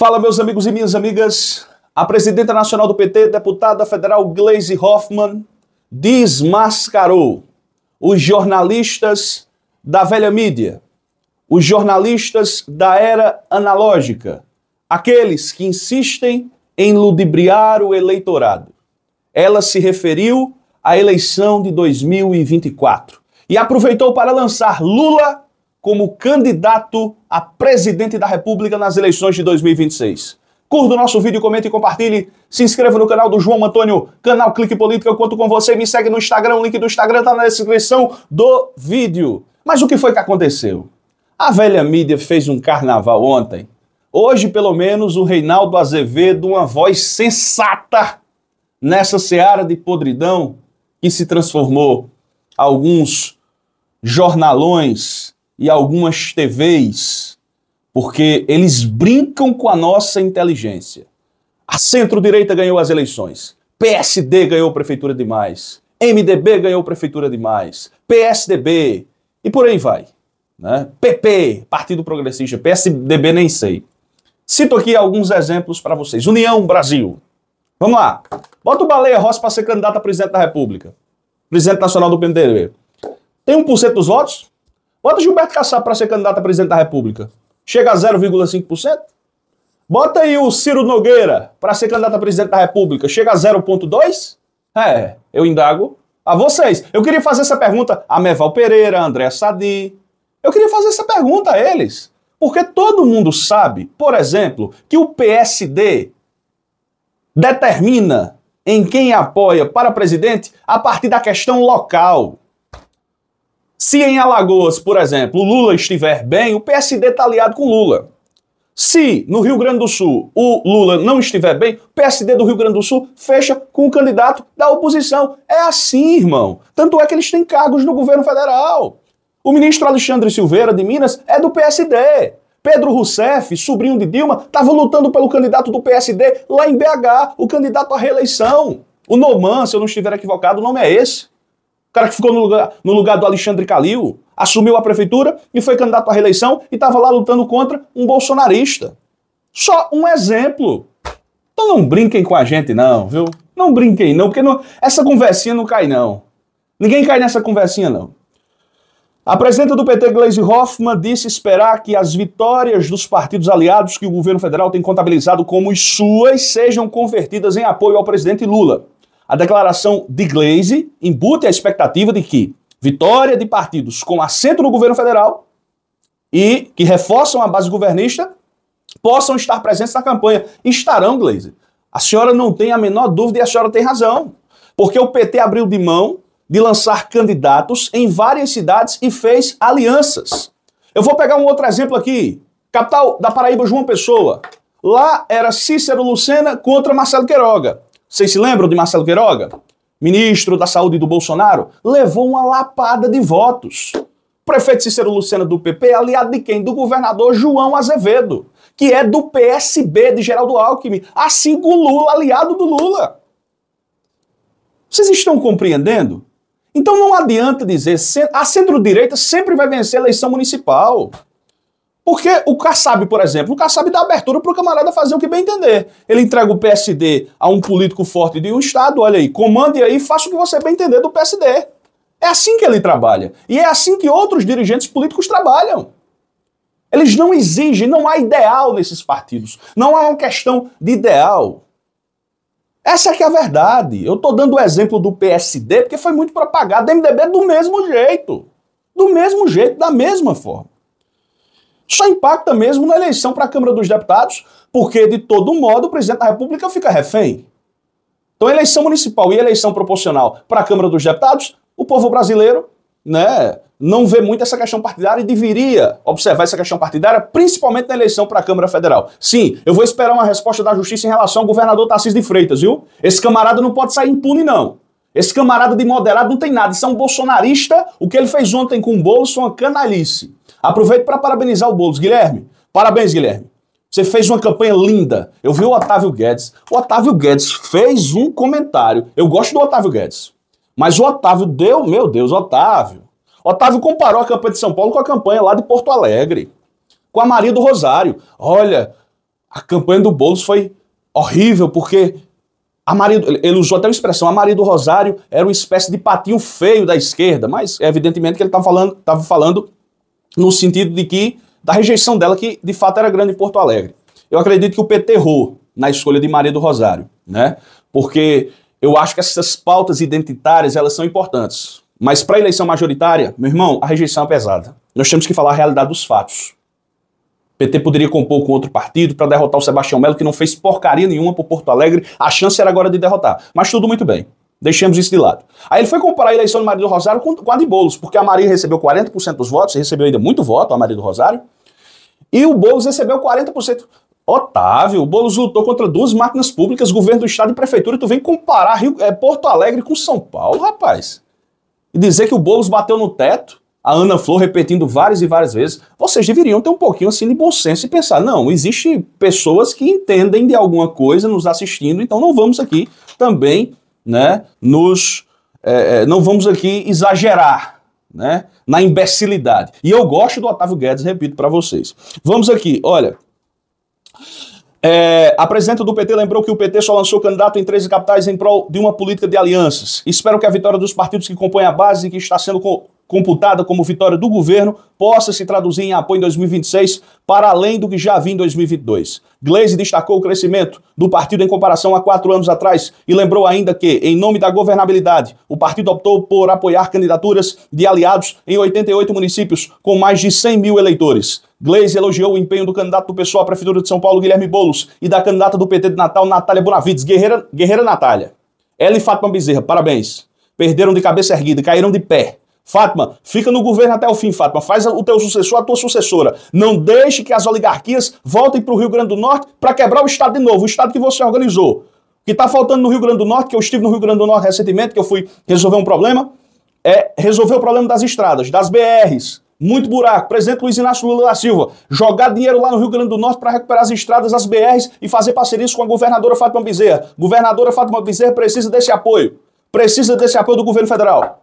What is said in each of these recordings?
Fala, meus amigos e minhas amigas. A presidenta nacional do PT, deputada federal Gleisi Hoffmann, desmascarou os jornalistas da velha mídia, os jornalistas da era analógica, aqueles que insistem em ludibriar o eleitorado. Ela se referiu à eleição de 2024 e aproveitou para lançar Lula como candidato a presidente da República nas eleições de 2026. Curta o nosso vídeo, comente e compartilhe. Se inscreva no canal do João Antônio, canal Clique Política. Eu conto com você. Me segue no Instagram. O link do Instagram está na descrição do vídeo. Mas o que foi que aconteceu? A velha mídia fez um carnaval ontem. Hoje, pelo menos, o Reinaldo Azevedo, uma voz sensata nessa seara de podridão que se transformou alguns jornalões e algumas TVs, porque eles brincam com a nossa inteligência. A centro-direita ganhou as eleições, PSD ganhou prefeitura demais, MDB ganhou prefeitura demais, PSDB e por aí vai. Né? PP, Partido Progressista, PSDB nem sei. Cito aqui alguns exemplos para vocês. União Brasil. Vamos lá. Bota o Baleia Rossi para ser candidato a presidente da República. Presidente nacional do PMDB. Tem 1% dos votos? Bota Gilberto Kassab para ser candidato a presidente da República. Chega a 0,5%. Bota aí o Ciro Nogueira para ser candidato a presidente da República. Chega a 0,2%. É, eu indago a vocês. Eu queria fazer essa pergunta a Meval Pereira, a André Sadi. Eu queria fazer essa pergunta a eles. Porque todo mundo sabe, por exemplo, que o PSD determina em quem apoia para presidente a partir da questão local. Se em Alagoas, por exemplo, Lula estiver bem, o PSD está aliado com Lula. Se no Rio Grande do Sul o Lula não estiver bem, o PSD do Rio Grande do Sul fecha com o candidato da oposição. É assim, irmão. Tanto é que eles têm cargos no governo federal. O ministro Alexandre Silveira de Minas é do PSD. Pedro Rousseff, sobrinho de Dilma, estava lutando pelo candidato do PSD lá em BH, o candidato à reeleição. O Noman, se eu não estiver equivocado, o nome é esse. O cara que ficou no lugar, no lugar do Alexandre Calil, assumiu a prefeitura e foi candidato à reeleição e estava lá lutando contra um bolsonarista. Só um exemplo. Então não brinquem com a gente não, viu? Não brinquem não, porque não, essa conversinha não cai não. Ninguém cai nessa conversinha não. A presidenta do PT, Gleisi Hoffmann, disse esperar que as vitórias dos partidos aliados que o governo federal tem contabilizado como suas sejam convertidas em apoio ao presidente Lula. A declaração de Glaze embute a expectativa de que vitória de partidos com assento no governo federal e que reforçam a base governista possam estar presentes na campanha. Estarão, Glaze. A senhora não tem a menor dúvida e a senhora tem razão. Porque o PT abriu de mão de lançar candidatos em várias cidades e fez alianças. Eu vou pegar um outro exemplo aqui. Capital da Paraíba, João Pessoa. Lá era Cícero Lucena contra Marcelo Queiroga. Vocês se lembram de Marcelo Queiroga? Ministro da Saúde do Bolsonaro? Levou uma lapada de votos. Prefeito Cícero Lucena do PP é aliado de quem? Do governador João Azevedo, que é do PSB de Geraldo Alckmin, assim como Lula, aliado do Lula. Vocês estão compreendendo? Então não adianta dizer, a centro-direita sempre vai vencer a eleição municipal. Porque o Kassab, por exemplo, o Kassab dá abertura para o camarada fazer o que bem entender. Ele entrega o PSD a um político forte de um Estado, olha aí, comande aí, faça o que você bem entender do PSD. É assim que ele trabalha. E é assim que outros dirigentes políticos trabalham. Eles não exigem, não há ideal nesses partidos. Não há uma questão de ideal. Essa é que é a verdade. Eu estou dando o exemplo do PSD porque foi muito propagado. MDB é do mesmo jeito. Do mesmo jeito, da mesma forma só impacta mesmo na eleição para a Câmara dos Deputados, porque, de todo modo, o presidente da República fica refém. Então, eleição municipal e eleição proporcional para a Câmara dos Deputados, o povo brasileiro né, não vê muito essa questão partidária e deveria observar essa questão partidária, principalmente na eleição para a Câmara Federal. Sim, eu vou esperar uma resposta da Justiça em relação ao governador Tarcísio de Freitas, viu? Esse camarada não pode sair impune, não. Esse camarada de moderado não tem nada. Isso é um bolsonarista. O que ele fez ontem com o Bolso é uma canalice. Aproveito para parabenizar o Boulos. Guilherme, parabéns, Guilherme. Você fez uma campanha linda. Eu vi o Otávio Guedes. O Otávio Guedes fez um comentário. Eu gosto do Otávio Guedes. Mas o Otávio deu, meu Deus, Otávio. Otávio comparou a campanha de São Paulo com a campanha lá de Porto Alegre, com a Maria do Rosário. Olha, a campanha do Boulos foi horrível porque a Maria, ele usou até uma expressão, a Maria do Rosário era uma espécie de patinho feio da esquerda, mas evidentemente que ele estava falando, tava falando no sentido de que da rejeição dela, que de fato era grande em Porto Alegre. Eu acredito que o PT errou na escolha de Maria do Rosário, né? Porque eu acho que essas pautas identitárias, elas são importantes. Mas para a eleição majoritária, meu irmão, a rejeição é pesada. Nós temos que falar a realidade dos fatos. O PT poderia compor com outro partido para derrotar o Sebastião Melo, que não fez porcaria nenhuma por Porto Alegre. A chance era agora de derrotar. Mas tudo muito bem. Deixemos isso de lado. Aí ele foi comparar a eleição do marido Rosário com, com a de Boulos, porque a Maria recebeu 40% dos votos, recebeu ainda muito voto, a Maria do Rosário, e o Boulos recebeu 40%. Otávio, o Boulos lutou contra duas máquinas públicas, governo do estado e prefeitura, e tu vem comparar Rio, é, Porto Alegre com São Paulo, rapaz. E dizer que o Boulos bateu no teto, a Ana Flor repetindo várias e várias vezes, vocês deveriam ter um pouquinho assim de bom senso e pensar, não, existe pessoas que entendem de alguma coisa nos assistindo, então não vamos aqui também né, nos. É, é, não vamos aqui exagerar né, na imbecilidade. E eu gosto do Otávio Guedes, repito para vocês. Vamos aqui, olha. É, a presidenta do PT lembrou que o PT só lançou candidato em 13 capitais em prol de uma política de alianças. Espero que a vitória dos partidos que compõem a base que está sendo computada como vitória do governo possa se traduzir em apoio em 2026 para além do que já havia em 2022. Gleisi destacou o crescimento do partido em comparação a quatro anos atrás e lembrou ainda que, em nome da governabilidade, o partido optou por apoiar candidaturas de aliados em 88 municípios com mais de 100 mil eleitores. Gleisi elogiou o empenho do candidato do pessoal à Prefeitura de São Paulo, Guilherme Boulos, e da candidata do PT de Natal, Natália Bonavides. Guerreira, Guerreira Natália. Ela e Fátima Bezerra, parabéns. Perderam de cabeça erguida, caíram de pé Fátima, fica no governo até o fim, Fátima. Faz o teu sucessor, a tua sucessora. Não deixe que as oligarquias voltem para o Rio Grande do Norte para quebrar o Estado de novo, o Estado que você organizou. O que está faltando no Rio Grande do Norte, que eu estive no Rio Grande do Norte recentemente, que eu fui resolver um problema, é resolver o problema das estradas, das BRs. Muito buraco. Presidente Luiz Inácio Lula da Silva, jogar dinheiro lá no Rio Grande do Norte para recuperar as estradas, as BRs e fazer parcerias com a governadora Fátima Bezerra. Governadora Fátima Bezerra precisa desse apoio. Precisa desse apoio do governo federal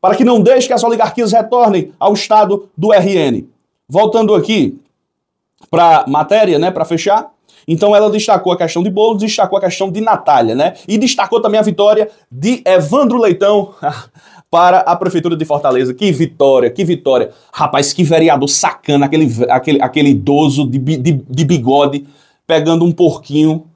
para que não deixe que as oligarquias retornem ao estado do RN. Voltando aqui para a matéria, né, para fechar. Então ela destacou a questão de Boulos, destacou a questão de Natália, né? E destacou também a vitória de Evandro Leitão para a Prefeitura de Fortaleza. Que vitória, que vitória. Rapaz, que vereador sacana, aquele, aquele, aquele idoso de, de, de bigode pegando um porquinho.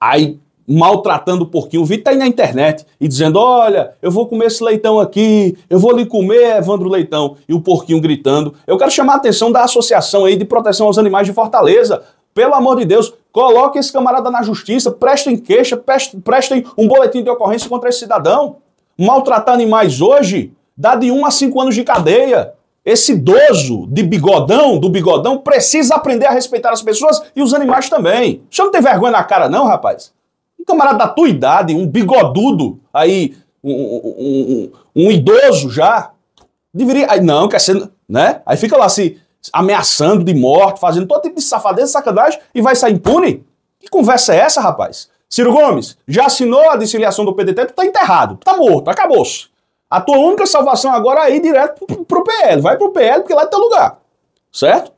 Aí maltratando o porquinho. O vídeo tá aí na internet e dizendo: Olha, eu vou comer esse leitão aqui, eu vou lhe comer, Evandro Leitão. E o porquinho gritando. Eu quero chamar a atenção da associação aí de proteção aos animais de Fortaleza. Pelo amor de Deus, coloquem esse camarada na justiça, prestem queixa, prestem um boletim de ocorrência contra esse cidadão. Maltratar animais hoje dá de 1 um a 5 anos de cadeia. Esse idoso de bigodão, do bigodão, precisa aprender a respeitar as pessoas e os animais também. Você não tem vergonha na cara, não, rapaz? Um camarada da tua idade, um bigodudo aí, um, um, um, um idoso já, deveria. Aí, não, quer ser. Né? Aí fica lá se ameaçando de morte, fazendo todo tipo de safadeza, sacanagem e vai sair impune? Que conversa é essa, rapaz? Ciro Gomes, já assinou a desiliação do PDT, tu tá enterrado, tá morto, acabou-se. A tua única salvação agora é ir direto pro, pro PL. Vai pro PL, porque lá é teu lugar. Certo?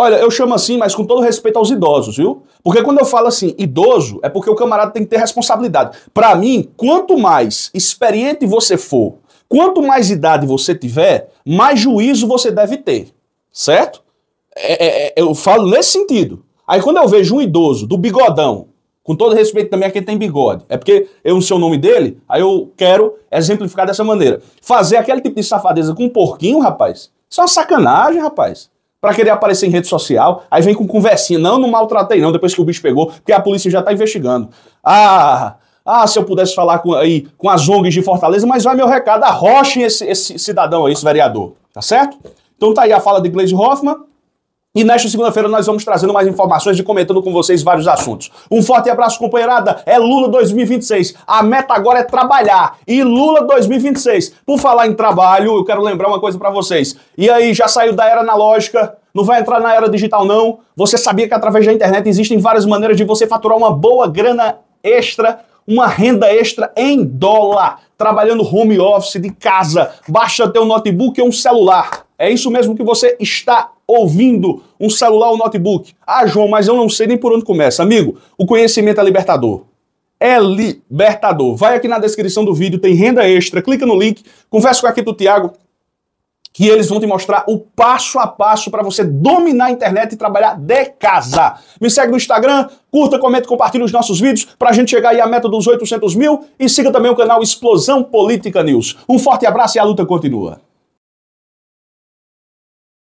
Olha, eu chamo assim, mas com todo respeito aos idosos, viu? Porque quando eu falo assim, idoso, é porque o camarada tem que ter responsabilidade. Para mim, quanto mais experiente você for, quanto mais idade você tiver, mais juízo você deve ter, certo? É, é, é, eu falo nesse sentido. Aí quando eu vejo um idoso do bigodão, com todo respeito também a quem tem bigode, é porque eu não sei o nome dele, aí eu quero exemplificar dessa maneira. Fazer aquele tipo de safadeza com um porquinho, rapaz, isso é uma sacanagem, rapaz para querer aparecer em rede social, aí vem com conversinha, não, não maltratei não, depois que o bicho pegou, porque a polícia já está investigando. Ah, ah, se eu pudesse falar com, aí, com as ONGs de Fortaleza, mas vai meu recado, arrochem esse, esse cidadão aí, esse vereador, tá certo? Então tá aí a fala de Gleisi Hoffmann, e nesta segunda-feira nós vamos trazendo mais informações e comentando com vocês vários assuntos. Um forte abraço, companheirada. É Lula 2026. A meta agora é trabalhar. E Lula 2026. Por falar em trabalho, eu quero lembrar uma coisa para vocês. E aí, já saiu da era analógica? Não vai entrar na era digital, não? Você sabia que através da internet existem várias maneiras de você faturar uma boa grana extra uma renda extra em dólar, trabalhando home office de casa. Baixa teu notebook ou um celular. É isso mesmo que você está ouvindo, um celular ou um notebook. Ah, João, mas eu não sei nem por onde começa. Amigo, o conhecimento é libertador. É libertador. Vai aqui na descrição do vídeo, tem renda extra, clica no link, conversa com aqui do Tiago, que eles vão te mostrar o passo a passo para você dominar a internet e trabalhar de casa. Me segue no Instagram, curta, comenta, compartilha os nossos vídeos para a gente chegar aí à meta dos 800 mil e siga também o canal Explosão Política News. Um forte abraço e a luta continua.